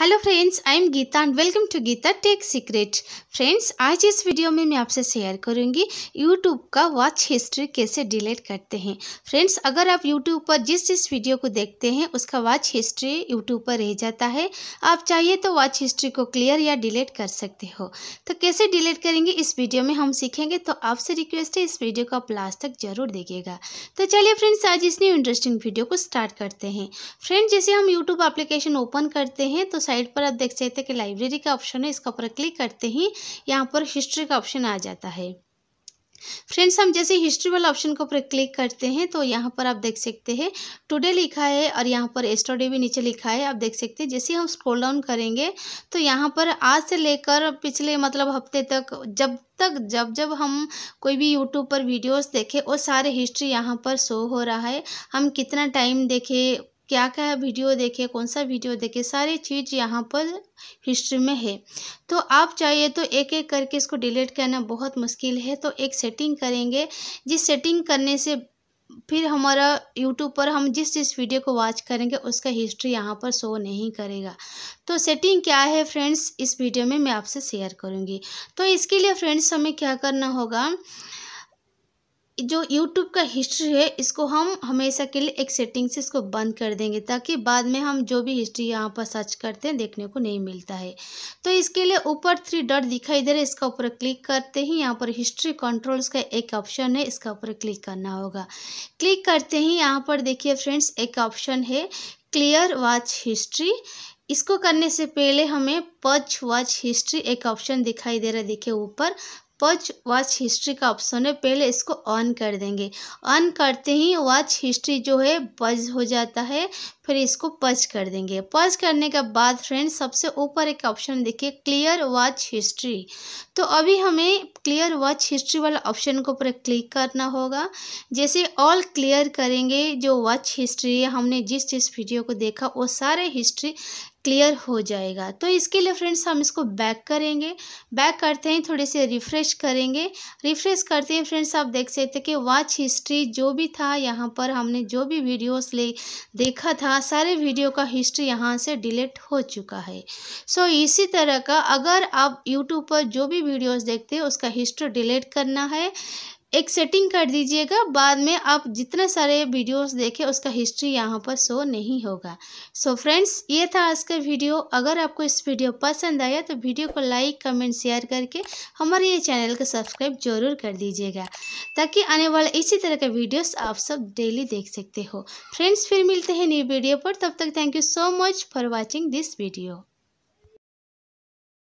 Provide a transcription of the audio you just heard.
hello friends I am Geeta and welcome to Geeta tech secret friends आज इस video में मैं आपसे शेयर करूंगी यूट्यूब का वॉच हिस्ट्री कैसे डिलीट करते हैं फ्रेंड्स अगर आप यूट्यूब पर जिस जिस वीडियो को देखते हैं उसका वॉच हिस्ट्री यूट्यूब पर रह जाता है आप चाहिए तो वॉच हिस्ट्री को क्लियर या डिलीट कर सकते हो तो कैसे डिलीट करेंगे इस वीडियो में हम सीखेंगे तो आपसे रिक्वेस्ट है इस वीडियो को आप लास्ट तक जरूर देखिएगा तो चलिए फ्रेंड्स आज इस न्यू इंटरेस्टिंग वीडियो को स्टार्ट करते हैं फ्रेंड जैसे हम यूट्यूब एप्लीकेशन ओपन करते हैं तो साइड पर आप देख सकते हैं कि लाइब्रेरी का ऑप्शन है इसका ऊपर क्लिक करते ही यहाँ पर हिस्ट्री का ऑप्शन आ जाता है फ्रेंड्स हम जैसे हिस्ट्री वाला ऑप्शन को ऊपर क्लिक करते हैं तो यहाँ पर आप देख सकते हैं टुडे लिखा है और यहाँ पर एस्टरडे भी नीचे लिखा है आप देख सकते हैं जैसे हम स्क्रॉल डाउन करेंगे तो यहाँ पर आज से लेकर पिछले मतलब हफ्ते तक जब तक जब जब हम कोई भी यूट्यूब पर वीडियोस देखें वो सारे हिस्ट्री यहाँ पर शो हो रहा है हम कितना टाइम देखें क्या क्या वीडियो देखे कौन सा वीडियो देखे सारी चीज़ यहाँ पर हिस्ट्री में है तो आप चाहिए तो एक एक करके इसको डिलीट करना बहुत मुश्किल है तो एक सेटिंग करेंगे जिस सेटिंग करने से फिर हमारा यूट्यूब पर हम जिस जिस वीडियो को वॉच करेंगे उसका हिस्ट्री यहाँ पर शो नहीं करेगा तो सेटिंग क्या है फ्रेंड्स इस वीडियो में मैं आपसे शेयर करूँगी तो इसके लिए फ्रेंड्स हमें क्या करना होगा जो यूट्यूब का हिस्ट्री है इसको हम हमेशा के लिए एक सेटिंग से इसको बंद कर देंगे ताकि बाद में हम जो भी हिस्ट्री यहाँ पर सर्च करते हैं देखने को नहीं मिलता है तो इसके लिए ऊपर थ्री डॉट दिखाई दे रहा है इसका ऊपर क्लिक करते ही यहाँ पर हिस्ट्री कंट्रोल्स का एक ऑप्शन है इसका ऊपर क्लिक करना होगा क्लिक करते ही यहाँ पर देखिए फ्रेंड्स एक ऑप्शन है क्लियर वॉच हिस्ट्री इसको करने से पहले हमें पच वॉच हिस्ट्री एक ऑप्शन दिखाई दे रहा है देखिए ऊपर पच वॉच हिस्ट्री का ऑप्शन है पहले इसको ऑन कर देंगे ऑन करते ही वॉच हिस्ट्री जो है पज हो जाता है फिर इसको पज कर देंगे पज करने के बाद फ्रेंड्स सबसे ऊपर एक ऑप्शन देखिए क्लियर वॉच हिस्ट्री तो अभी हमें क्लियर वॉच हिस्ट्री वाला ऑप्शन को पर क्लिक करना होगा जैसे ऑल क्लियर करेंगे जो वॉच हिस्ट्री है हमने जिस जिस वीडियो को देखा वो सारे हिस्ट्री क्लियर हो जाएगा तो इसके लिए फ्रेंड्स हम इसको बैक करेंगे बैक करते हैं थोड़े से रिफ़्रेश करेंगे रिफ़्रेश करते हैं फ्रेंड्स आप देख सकते हैं कि वॉच हिस्ट्री जो भी था यहाँ पर हमने जो भी वीडियोस ले देखा था सारे वीडियो का हिस्ट्री यहाँ से डिलीट हो चुका है सो so, इसी तरह का अगर आप यूट्यूब पर जो भी वीडियोज़ देखते हैं उसका हिस्ट्री डिलीट करना है एक सेटिंग कर दीजिएगा बाद में आप जितने सारे वीडियोस देखें उसका हिस्ट्री यहाँ पर शो नहीं होगा सो so फ्रेंड्स ये था आज का वीडियो अगर आपको इस वीडियो पसंद आया तो वीडियो को लाइक कमेंट शेयर करके हमारे ये चैनल को सब्सक्राइब जरूर कर दीजिएगा ताकि आने वाले इसी तरह के वीडियोस आप सब डेली देख सकते हो फ्रेंड्स फिर मिलते हैं न्यू वीडियो पर तब तक thank you so much for watching this video